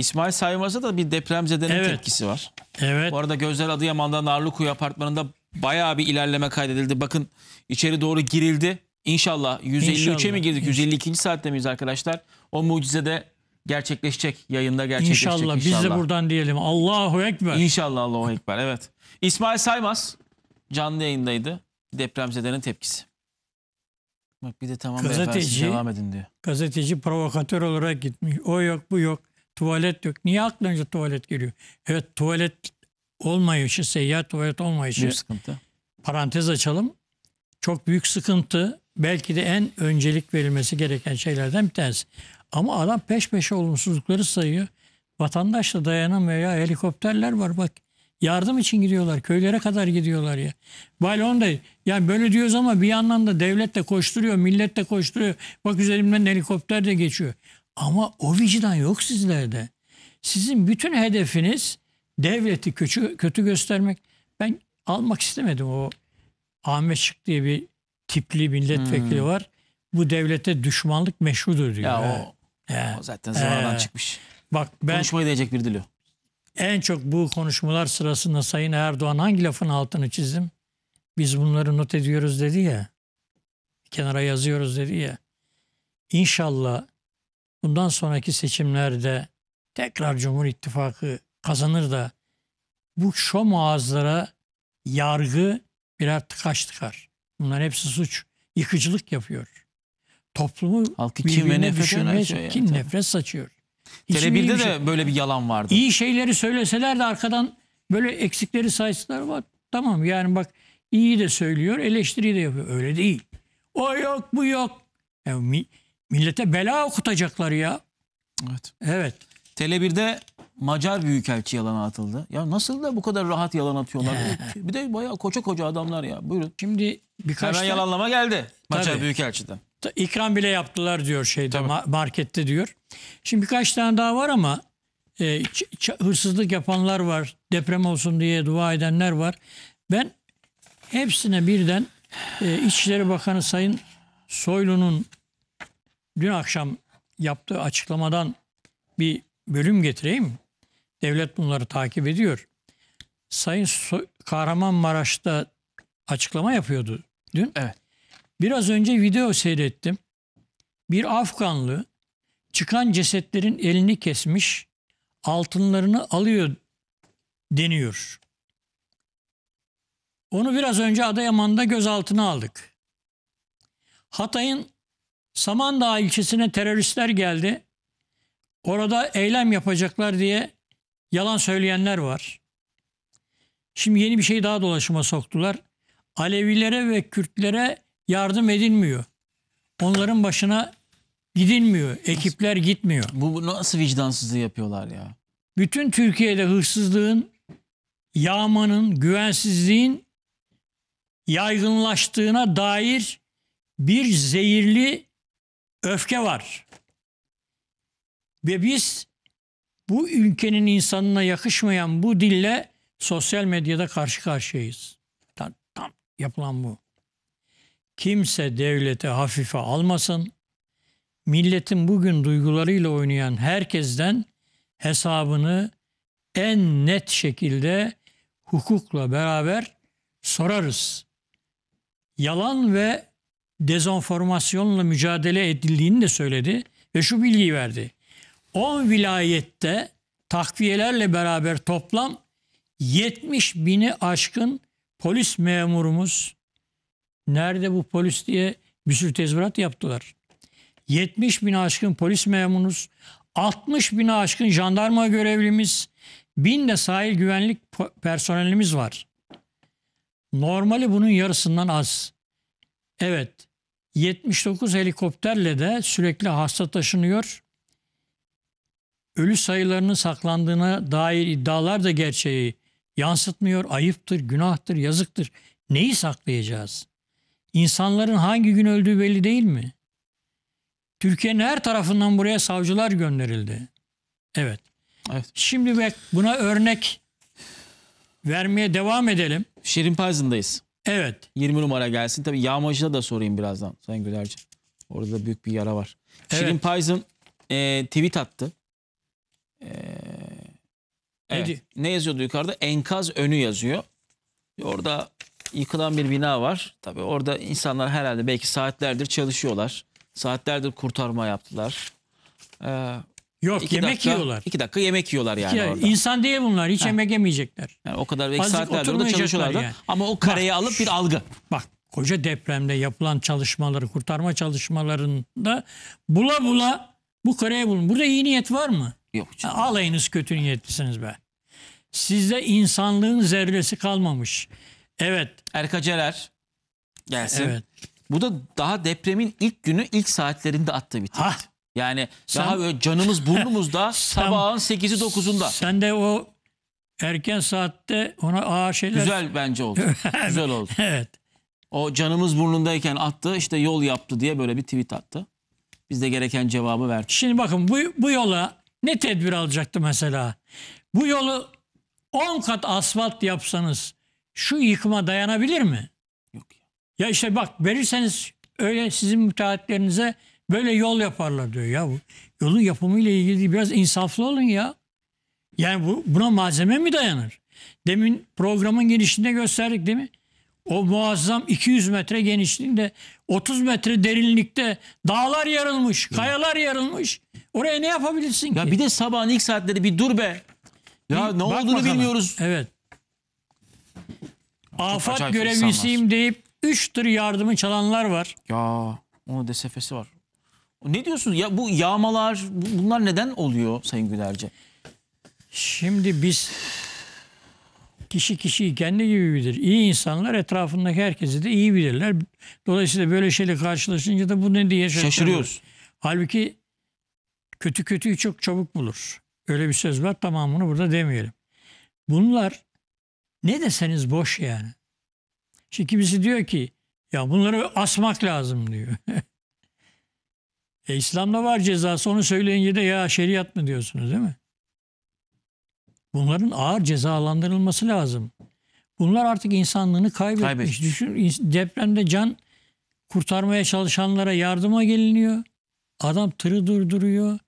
İsmail Saymaz'a da bir depremzedenin evet. tepkisi var. Evet. Bu arada Gözler Adıyaman'da Narlıkuyu apartmanında bayağı bir ilerleme kaydedildi. Bakın içeri doğru girildi. İnşallah 153'e mi girdik? 152. saatte miyiz arkadaşlar? O mucize de gerçekleşecek. Yayında gerçekleşecek inşallah. inşallah. Biz de buradan diyelim. Allahu Ekber. İnşallah Allahu Ekber. Evet. İsmail Saymaz canlı yayındaydı. Depremzedenin tepkisi. Bak bir de tamam gazeteci, devam edin diyor. Gazeteci provokatör olarak gitmiş. O yok bu yok. Tuvalet yok. Niye aklınca tuvalet geliyor? Evet tuvalet olmayışı, seyyar tuvalet olmayışı. Büyük sıkıntı. Parantez açalım. Çok büyük sıkıntı. Belki de en öncelik verilmesi gereken şeylerden bir tanesi. Ama adam peş peşe olumsuzlukları sayıyor. Vatandaş da dayanamıyor ya. Helikopterler var bak. Yardım için gidiyorlar. Köylere kadar gidiyorlar ya. Balon da yani böyle diyoruz ama bir yandan da devlet de koşturuyor, millet de koşturuyor. Bak üzerimden helikopter de geçiyor. Ama o vicdan yok sizlerde. Sizin bütün hedefiniz devleti kötü, kötü göstermek. Ben almak istemedim o Ahmet Şık diye bir tipli milletvekili hmm. var. Bu devlete düşmanlık meşrudur diyor. Ya o, He. o zaten zamandan çıkmış. Bak ben konuşmayı diyecek bir dili. En çok bu konuşmalar sırasında Sayın Erdoğan hangi lafın altını çizdim? Biz bunları not ediyoruz dedi ya. Kenara yazıyoruz dedi ya. İnşallah bundan sonraki seçimlerde tekrar Cumhur İttifakı kazanır da bu şom ağızlara yargı birer tıkaç tıkar. Bunlar hepsi suç. Yıkıcılık yapıyor. Toplumu Halkı kim ve nefret düşünmeye, kim yani, tabii. nefret saçıyor. Telebil'de de şey. böyle bir yalan vardı. İyi şeyleri söyleseler de arkadan böyle eksikleri sayısılar var. Tamam yani bak iyi de söylüyor, eleştiri de yapıyor. Öyle değil. O yok, bu yok. Yani Millete bela okutacaklar ya. Evet. Evet. Tele 1'de Macar büyükelçi yalan atıldı. Ya nasıl da bu kadar rahat yalan atıyorlar? bir de bayağı koca koca adamlar ya. Buyurun. Şimdi birkaç Hemen yalanlama geldi Macar Tabii. büyükelçiden. İkram bile yaptılar diyor şeyde Tabii. markette diyor. Şimdi birkaç tane daha var ama e, ç- ç- hırsızlık yapanlar var. Deprem olsun diye dua edenler var. Ben hepsine birden e, İçişleri Bakanı Sayın Soylu'nun dün akşam yaptığı açıklamadan bir bölüm getireyim. Devlet bunları takip ediyor. Sayın so Kahramanmaraş'ta açıklama yapıyordu dün. Evet. Biraz önce video seyrettim. Bir Afganlı çıkan cesetlerin elini kesmiş, altınlarını alıyor deniyor. Onu biraz önce Adıyaman'da gözaltına aldık. Hatay'ın Samandağ ilçesine teröristler geldi. Orada eylem yapacaklar diye yalan söyleyenler var. Şimdi yeni bir şey daha dolaşıma soktular. Alevilere ve Kürtlere yardım edilmiyor. Onların başına gidilmiyor. Ekipler gitmiyor. Bu, nasıl vicdansızlığı yapıyorlar ya? Bütün Türkiye'de hırsızlığın, yağmanın, güvensizliğin yaygınlaştığına dair bir zehirli öfke var. Ve biz bu ülkenin insanına yakışmayan bu dille sosyal medyada karşı karşıyayız. Tam, tam yapılan bu. Kimse devlete hafife almasın. Milletin bugün duygularıyla oynayan herkesten hesabını en net şekilde hukukla beraber sorarız. Yalan ve dezenformasyonla mücadele edildiğini de söyledi ve şu bilgiyi verdi. 10 vilayette takviyelerle beraber toplam 70 bini aşkın polis memurumuz nerede bu polis diye bir sürü tezvirat yaptılar. 70 bin aşkın polis memurumuz, 60 bin aşkın jandarma görevlimiz, bin de sahil güvenlik personelimiz var. Normali bunun yarısından az. Evet, 79 helikopterle de sürekli hasta taşınıyor. Ölü sayılarının saklandığına dair iddialar da gerçeği yansıtmıyor. Ayıptır, günahtır, yazıktır. Neyi saklayacağız? İnsanların hangi gün öldüğü belli değil mi? Türkiye'nin her tarafından buraya savcılar gönderildi. Evet. evet. Şimdi buna örnek vermeye devam edelim. Şirin Pazı'ndayız. Evet. 20 numara gelsin. Tabii Yağmacı'da da sorayım birazdan Sayın Gülerci. Orada büyük bir yara var. Evet. Şirin Payız'ın e, tweet attı. E, evet. Ne yazıyordu yukarıda? Enkaz önü yazıyor. Orada yıkılan bir bina var. Tabii orada insanlar herhalde belki saatlerdir çalışıyorlar. Saatlerdir kurtarma yaptılar. Ee, Yok iki yemek dakika, yiyorlar. İki dakika yemek yiyorlar yani. Ya, orada. İnsan diye bunlar hiç ha. yemek yemeyecekler. Yani o kadar belki saatlerde orada çalışıyorlar yani. ama o kareyi bak, alıp bir algı. Bak koca depremde yapılan çalışmaları kurtarma çalışmalarında bula bula bu kareyi bulun. Burada iyi niyet var mı? Yok. Canım. Alayınız kötü niyetlisiniz be. Sizde insanlığın zerresi kalmamış. Evet. Erkaceler gelsin. Evet. Bu da daha depremin ilk günü ilk saatlerinde attığı bir tweet. Yani sen, daha böyle canımız burnumuzda sabahın 8'i 9'unda. Sen de o erken saatte ona ağır şeyler... Güzel bence oldu. Güzel oldu. evet. O canımız burnundayken attı işte yol yaptı diye böyle bir tweet attı. Biz de gereken cevabı verdik. Şimdi bakın bu, bu yola ne tedbir alacaktı mesela? Bu yolu 10 kat asfalt yapsanız şu yıkıma dayanabilir mi? Yok ya. Ya işte bak verirseniz öyle sizin müteahhitlerinize Böyle yol yaparlar diyor ya. Yolun yapımıyla ilgili biraz insaflı olun ya. Yani bu, buna malzeme mi dayanır? Demin programın genişliğinde gösterdik değil mi? O muazzam 200 metre genişliğinde 30 metre derinlikte dağlar yarılmış, kayalar yarılmış. Oraya ne yapabilirsin ya bir de sabahın ilk saatleri bir dur be. Ya bir ne olduğunu bakalım. bilmiyoruz. Evet. Afat görevlisiyim deyip 3 tır yardımı çalanlar var. Ya onun desefesi var. Ne diyorsunuz? Ya bu yağmalar bunlar neden oluyor Sayın Gülerce? Şimdi biz kişi kişiyi kendi gibi bilir. İyi insanlar etrafındaki herkesi de iyi bilirler. Dolayısıyla böyle şeyle karşılaşınca da bu ne diye şaşırıyoruz. Halbuki kötü kötüyü çok çabuk bulur. Öyle bir söz var tamamını burada demeyelim. Bunlar ne deseniz boş yani. Şimdi kimisi diyor ki ya bunları asmak lazım diyor. E, İslam'da var cezası onu söyleyince de ya şeriat mı diyorsunuz değil mi? Bunların ağır cezalandırılması lazım. Bunlar artık insanlığını kaybetmiş. kaybetmiş. Düşün, depremde can kurtarmaya çalışanlara yardıma geliniyor. Adam tırı durduruyor.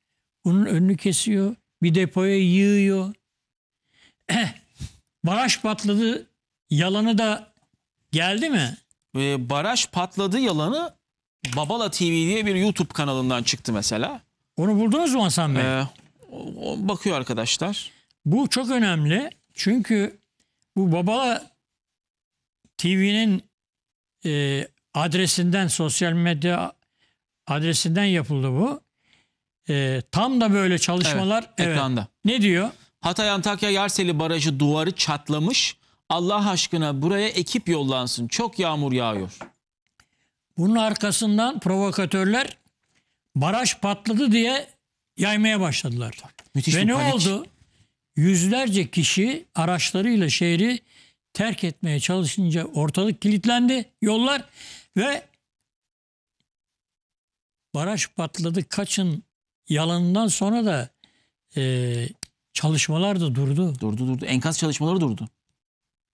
Bunun önünü kesiyor. Bir depoya yığıyor. Eh, baraj patladı. Yalanı da geldi mi? Ee, baraj patladı yalanı Babala TV diye bir YouTube kanalından çıktı mesela. Onu buldunuz mu Hasan Bey? Ee, bakıyor arkadaşlar. Bu çok önemli çünkü bu Babala TV'nin e, adresinden, sosyal medya adresinden yapıldı bu. E, tam da böyle çalışmalar. Evet, ekranda. Ne diyor? Hatay Antakya Yerseli Barajı duvarı çatlamış. Allah aşkına buraya ekip yollansın. Çok yağmur yağıyor. Bunun arkasından provokatörler baraj patladı diye yaymaya başladılar. Müthiş Ve ne panik. oldu? Yüzlerce kişi araçlarıyla şehri terk etmeye çalışınca ortalık kilitlendi, yollar ve baraj patladı kaçın yalanından sonra da e, çalışmalar da durdu. Durdu durdu. Enkaz çalışmaları durdu.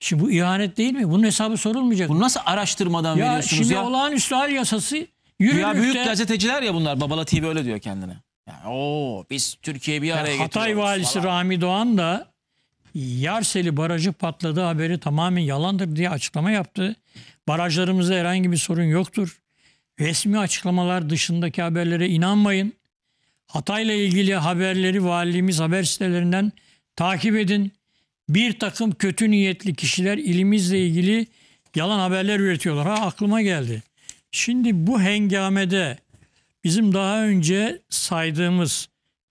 Şimdi bu ihanet değil mi? Bunun hesabı sorulmayacak. Bunu nasıl araştırmadan ya veriyorsunuz şimdi ya? Şimdi olağanüstü hal yasası yürürlükte. Ya büyük gazeteciler ya bunlar. Babala TV öyle diyor kendine. Yani, oo biz Türkiye'yi bir araya ya Hatay valisi falan. Rami Doğan da Yarseli barajı patladı haberi tamamen yalandır diye açıklama yaptı. Barajlarımızda herhangi bir sorun yoktur. Resmi açıklamalar dışındaki haberlere inanmayın. Hatay'la ilgili haberleri valimiz haber sitelerinden takip edin bir takım kötü niyetli kişiler ilimizle ilgili yalan haberler üretiyorlar. Ha aklıma geldi. Şimdi bu hengamede bizim daha önce saydığımız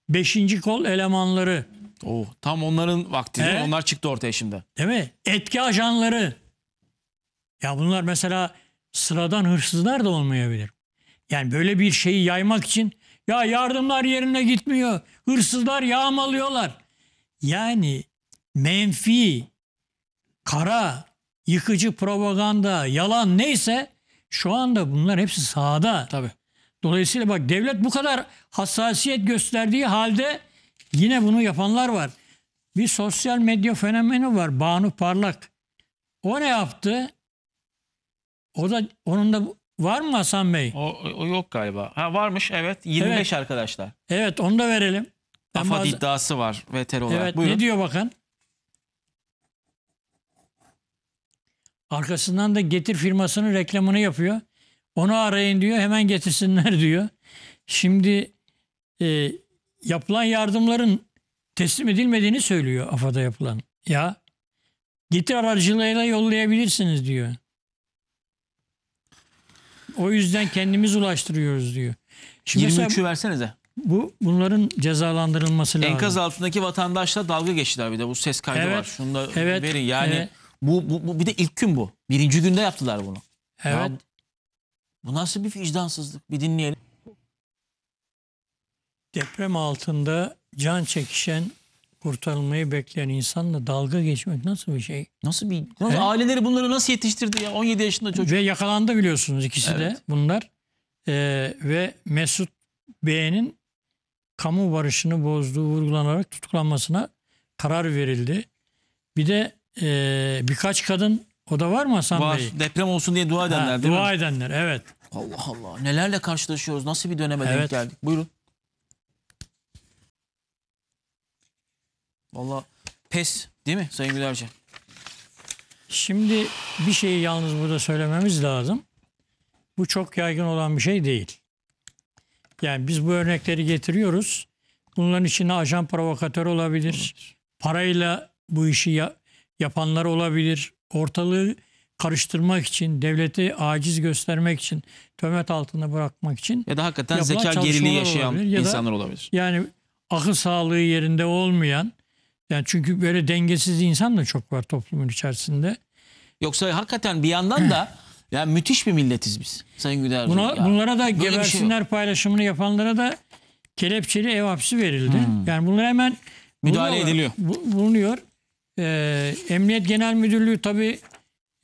beşinci kol elemanları. Oo, oh, tam onların vakti. Evet. Onlar çıktı ortaya şimdi. Değil mi? Etki ajanları. Ya bunlar mesela sıradan hırsızlar da olmayabilir. Yani böyle bir şeyi yaymak için ya yardımlar yerine gitmiyor. Hırsızlar yağmalıyorlar. Yani menfi, kara, yıkıcı propaganda, yalan neyse şu anda bunlar hepsi sahada. Tabii. Dolayısıyla bak devlet bu kadar hassasiyet gösterdiği halde yine bunu yapanlar var. Bir sosyal medya fenomeni var Banu Parlak. O ne yaptı? O da onun da var mı Hasan Bey? O, o yok galiba. Ha varmış evet 25 evet. arkadaşlar. Evet onu da verelim. AFAD bazı... iddiası var ve terör olarak. Evet Buyurun. ne diyor Bakan? Arkasından da getir firmasının reklamını yapıyor. Onu arayın diyor hemen getirsinler diyor. Şimdi e, yapılan yardımların teslim edilmediğini söylüyor AFAD'a yapılan. Ya getir aracılığıyla yollayabilirsiniz diyor. O yüzden kendimiz ulaştırıyoruz diyor. Şimdi 23'ü versenize. Bu bunların cezalandırılması lazım. Enkaz altındaki vatandaşla dalga geçtiler bir de bu ses kaydı evet, var. Şunu da evet, verin yani. Evet. Bu, bu, bu bir de ilk gün bu. Birinci günde yaptılar bunu. Evet. Yani, bu nasıl bir vicdansızlık? Bir dinleyelim. Deprem altında can çekişen, kurtarılmayı bekleyen insanla dalga geçmek nasıl bir şey? Nasıl bir nasıl, aileleri bunları nasıl yetiştirdi ya 17 yaşında çocuk? Ve yakalandı biliyorsunuz ikisi evet. de bunlar. Ee, ve Mesut Bey'in kamu barışını bozduğu vurgulanarak tutuklanmasına karar verildi. Bir de e, birkaç kadın o da var mı Hasan var. Bey? Deprem olsun diye dua edenler ha, değil dua mi? edenler evet. Allah Allah nelerle karşılaşıyoruz nasıl bir döneme evet. denk geldik buyurun. Valla pes değil mi Sayın Gülerce? Şimdi bir şeyi yalnız burada söylememiz lazım. Bu çok yaygın olan bir şey değil. Yani biz bu örnekleri getiriyoruz. Bunların içinde ajan provokatör olabilir. Parayla bu işi ya, yapanlar olabilir. Ortalığı karıştırmak için, devleti aciz göstermek için, tömet altında bırakmak için ya da hakikaten zeka geriliği yaşayan olabilir. Ya insanlar olabilir. Yani akıl sağlığı yerinde olmayan yani çünkü böyle dengesiz insan da çok var toplumun içerisinde. Yoksa hakikaten bir yandan da yani müthiş bir milletiz biz. Sayın Güder. Buna, ya. bunlara da böyle şey gebersinler şey paylaşımını yapanlara da kelepçeli ev hapsi verildi. Hmm. Yani bunlar hemen müdahale ediliyor. bulunuyor. Ee, Emniyet Genel Müdürlüğü tabi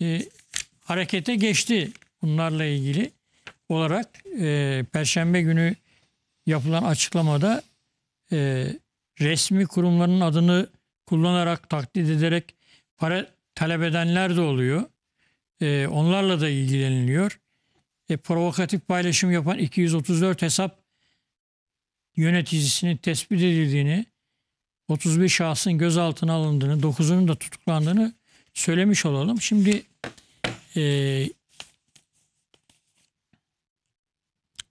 e, harekete geçti bunlarla ilgili olarak. E, Perşembe günü yapılan açıklamada e, resmi kurumların adını kullanarak, taklit ederek para talep edenler de oluyor. E, onlarla da ilgileniliyor. E, provokatif paylaşım yapan 234 hesap yöneticisinin tespit edildiğini, 31 şahsın gözaltına alındığını, 9'unun da tutuklandığını söylemiş olalım. Şimdi e,